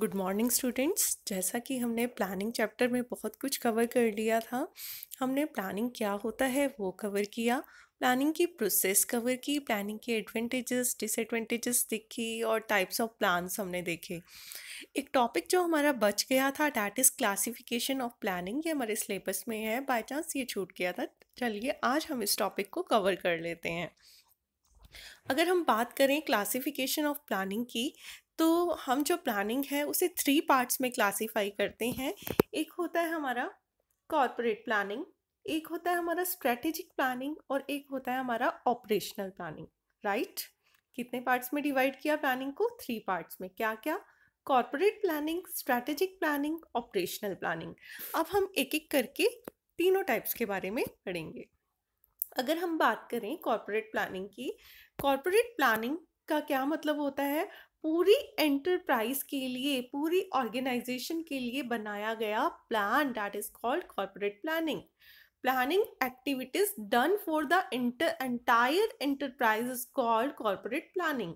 Good morning students जैसा कि हमने प्लानिंग चैप्टर में बहुत कुछ कवर कर लिया था हमने प्लानिंग क्या होता है वो कवर किया प्लानिंग की प्रोसेस कवर की प्लानिंग के एडवांटेजेस डिसएडवांटेजेस देखी और टाइप्स ऑफ प्लान्स हमने देखे एक टॉपिक जो हमारा बच गया था that is classification of planning ये हमारे सिलेबस में है बाई चांस ये छूट गया था चलिए आज हम इस टॉपिक को कवर कर लेते हैं अगर हम बात करें क्लासिफिकेशन ऑफ प्लानिंग की तो हम जो प्लानिंग है उसे थ्री पार्ट्स में क्लासिफाई करते हैं एक होता है हमारा कॉरपोरेट प्लानिंग एक होता है हमारा स्ट्रेटेजिक प्लानिंग और एक होता है हमारा ऑपरेशनल प्लानिंग राइट कितने पार्ट्स में डिवाइड किया प्लानिंग को थ्री पार्ट्स में क्या क्या corporate planning strategic planning operational planning अब हम एक एक करके तीनों टाइप्स के बारे में पढ़ेंगे अगर हम बात करें कॉरपोरेट प्लानिंग की कॉरपोरेट प्लानिंग का क्या मतलब होता है पूरी एंटरप्राइज के लिए पूरी ऑर्गेनाइजेशन के लिए बनाया गया plan that is called corporate planning planning activities done for the inter entire enterprise is called corporate planning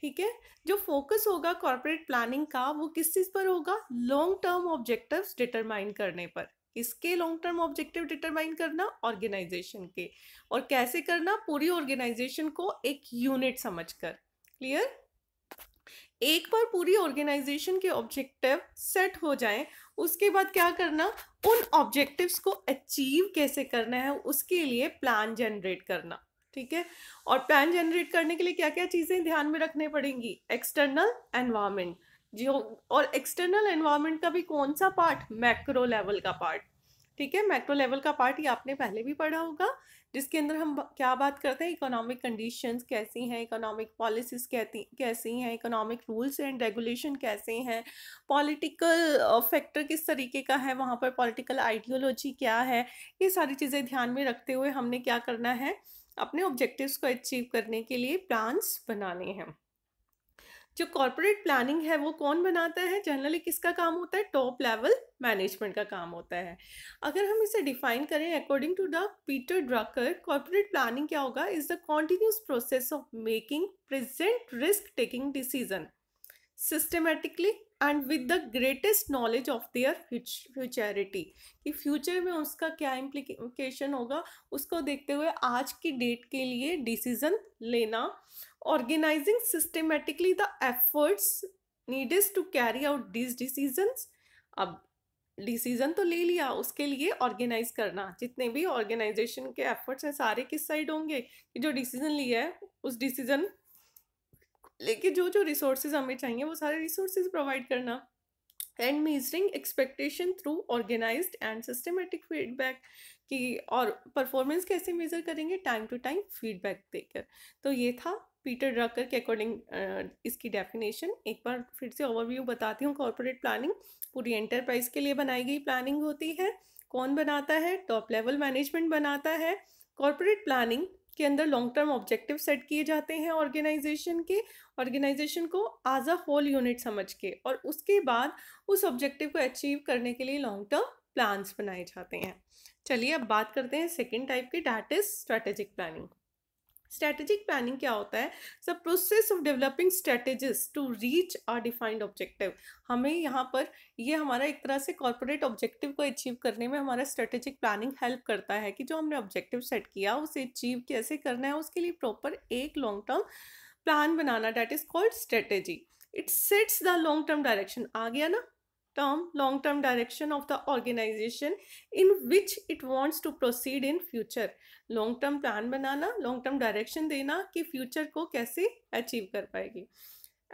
ठीक है जो फोकस होगा कॉरपोरेट प्लानिंग का वो किस चीज़ पर होगा लॉन्ग टर्म ऑब्जेक्टिव्स डिटरमाइन करने पर किसके लॉन्ग टर्म ऑब्जेक्टिव डिटरमाइन करना ऑर्गेनाइजेशन के और कैसे करना पूरी ऑर्गेनाइजेशन को एक यूनिट समझकर क्लियर एक बार पूरी ऑर्गेनाइजेशन के ऑब्जेक्टिव सेट हो जाए उसके बाद क्या करना उन ऑब्जेक्टिव्स को अचीव कैसे करना है उसके लिए प्लान जनरेट करना ठीक है और प्लान जनरेट करने के लिए क्या क्या चीज़ें ध्यान में रखने पड़ेंगी एक्सटर्नल एनवायरमेंट जो और एक्सटर्नल एनवायरनमेंट का भी कौन सा पार्ट मैक्रो लेवल का पार्ट ठीक है मैक्रो लेवल का पार्ट ये आपने पहले भी पढ़ा होगा जिसके अंदर हम क्या बात करते हैं इकोनॉमिक कंडीशंस कैसी हैं इकोनॉमिक पॉलिसीज कहती कैसी हैं इकोनॉमिक रूल्स एंड रेगुलेशन कैसे हैं पॉलिटिकल फैक्टर किस तरीके का है वहाँ पर पॉलिटिकल आइडियोलॉजी क्या है ये सारी चीज़ें ध्यान में रखते हुए हमने क्या करना है अपने ऑब्जेक्टिव्स को अचीव करने के लिए प्लान्स बनाने हैं जो कॉरपोरेट प्लानिंग है वो कौन बनाता है जनरली किसका काम होता है टॉप लेवल मैनेजमेंट का काम होता है अगर हम इसे डिफाइन करें according to the Peter Drucker corporate planning क्या होगा is the continuous process of making present risk taking decision systematically and with the greatest knowledge of their futurity कि फ्यूचर में उसका क्या इम्प्लीकेशन होगा उसको देखते हुए आज की डेट के लिए डिसीज़न लेना organizing systematically the efforts needed to carry out these decisions अब डिसीजन तो ले लिया उसके लिए ऑर्गेनाइज करना जितने भी ऑर्गेनाइजेशन के एफर्ट्स हैं सारे किस साइड होंगे कि जो डिसीजन लिया है उस डिसीजन लेके जो जो रिसोर्सेज हमें चाहिए वो सारे रिसोर्सेज प्रोवाइड करना and measuring expectation through organised and systematic feedback की और परफॉर्मेंस कैसे मेज़र करेंगे टाइम टू टाइम फीडबैक देकर तो ये था पीटर ड्रकर के अकॉर्डिंग इसकी डेफिनेशन एक बार फिर से ओवरव्यू बताती हूँ कॉरपोरेट प्लानिंग पूरी एंटरप्राइज के लिए बनाई गई प्लानिंग होती है कौन बनाता है टॉप लेवल मैनेजमेंट बनाता है कॉरपोरेट प्लानिंग के अंदर लॉन्ग टर्म ऑब्जेक्टिव सेट किए जाते हैं ऑर्गेनाइजेशन के ऑर्गेनाइजेशन को एज अ होल यूनिट समझ के और उसके बाद उस ऑब्जेक्टिव को अचीव करने के लिए लॉन्ग टर्म प्लान्स बनाए जाते हैं चलिए अब बात करते हैं सेकेंड टाइप के that is strategic planning strategic planning क्या होता है the process of developing strategies to reach are defined objective हमें यहाँ पर ये हमारा एक तरह से कॉरपोरेट ऑब्जेक्टिव को अचीव करने में हमारा स्ट्रेटेजिक प्लानिंग हेल्प करता है कि जो हमने ऑब्जेक्टिव सेट किया उसे अचीव कैसे करना है उसके लिए प्रॉपर एक लॉन्ग टर्म प्लान बनाना that is called strategy it sets the long term direction आ गया ना term long term direction of the organization in which it wants to proceed in future long term plan banana long term direction देना कि future को कैसे achieve कर पाएगी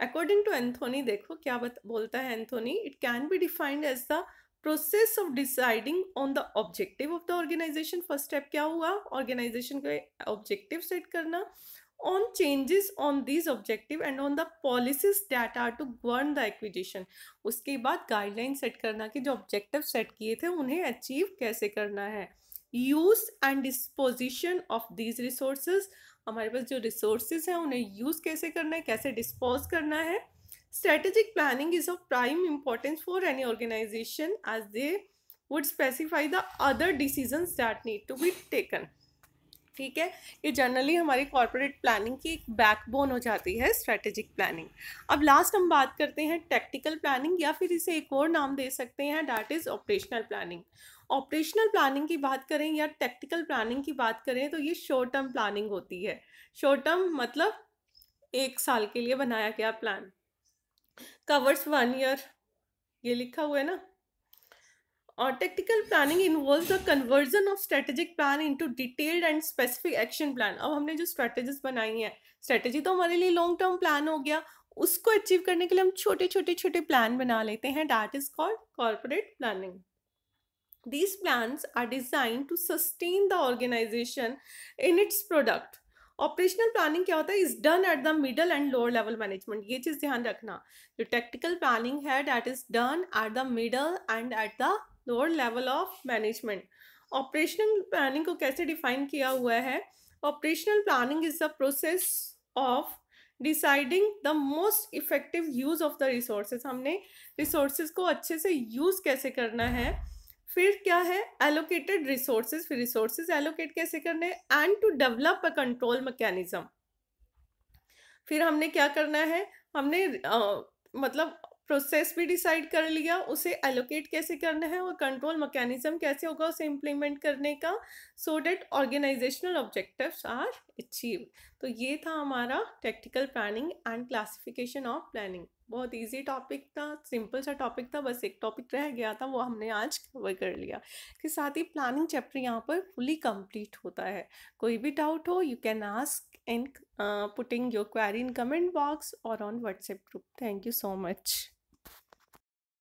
according to anthony देखो क्या बोलता है anthony it can be defined as the process of deciding on the objective of the organization first step क्या हुआ organization के objective set करना on changes on these objective and on the policies that are to govern the acquisition उसके बाद guideline set करना कि जो objective set किए थे उन्हें अचीव कैसे करना है use and disposition of these resources हमारे पास जो रिसोर्सेज हैं उन्हें यूज़ कैसे करना है कैसे डिस्पोज करना है strategic planning is of prime importance for any organization as they would specify the other decision that need to be taken ठीक है ये जनरली हमारी कॉरपोरेट प्लानिंग की एक बैकबोन हो जाती है स्ट्रेटेजिक प्लानिंग अब लास्ट हम बात करते हैं टेक्टिकल प्लानिंग या फिर इसे एक और नाम दे सकते हैं that is operational planning operational planning की बात करें या टेक्टिकल प्लानिंग की बात करें तो ये शॉर्ट टर्म प्लानिंग होती है शॉर्ट टर्म मतलब एक साल के लिए बनाया गया प्लान कवर्स वन ईयर ये लिखा हुआ है ना Uh, tactical planning involves the conversion of strategic plan into detailed and specific action plan. अब हमने जो strategies बनाई हैं strategy तो हमारे लिए long term plan हो गया उसको achieve करने के लिए हम छोटे छोटे छोटे plan बना लेते हैं that is called corporate planning. These plans are designed to sustain the organization in its product. Operational planning क्या होता है is done at the middle and lower level management ये चीज़ ध्यान रखना जो टेक्टिकल प्लानिंग है that is done at the middle and at the lower level of management operational planning को कैसे डिफाइन किया हुआ है operational planning is the process of deciding the most effective use of the resources हमने resources को अच्छे से use कैसे करना है फिर क्या है एलोकेटेड रिसोर्सेज फिर रिसोर्सेज एलोकेट कैसे करने and to develop a control mechanism फिर हमने क्या करना है हमने uh, मतलब प्रोसेस भी डिसाइड कर लिया उसे एलोकेट कैसे करना है और कंट्रोल मैकेनिज्म कैसे होगा उसे इम्प्लीमेंट करने का so that organizational objectives are achieve तो ये था हमारा tactical planning and classification of planning बहुत इजी टॉपिक था सिंपल सा टॉपिक था बस एक टॉपिक रह गया था वो हमने आज कवर कर लिया के साथ ही प्लानिंग चैप्टर यहाँ पर फुली कंप्लीट होता है कोई भी डाउट हो you can ask in putting your query in comment box और on WhatsApp group thank you so much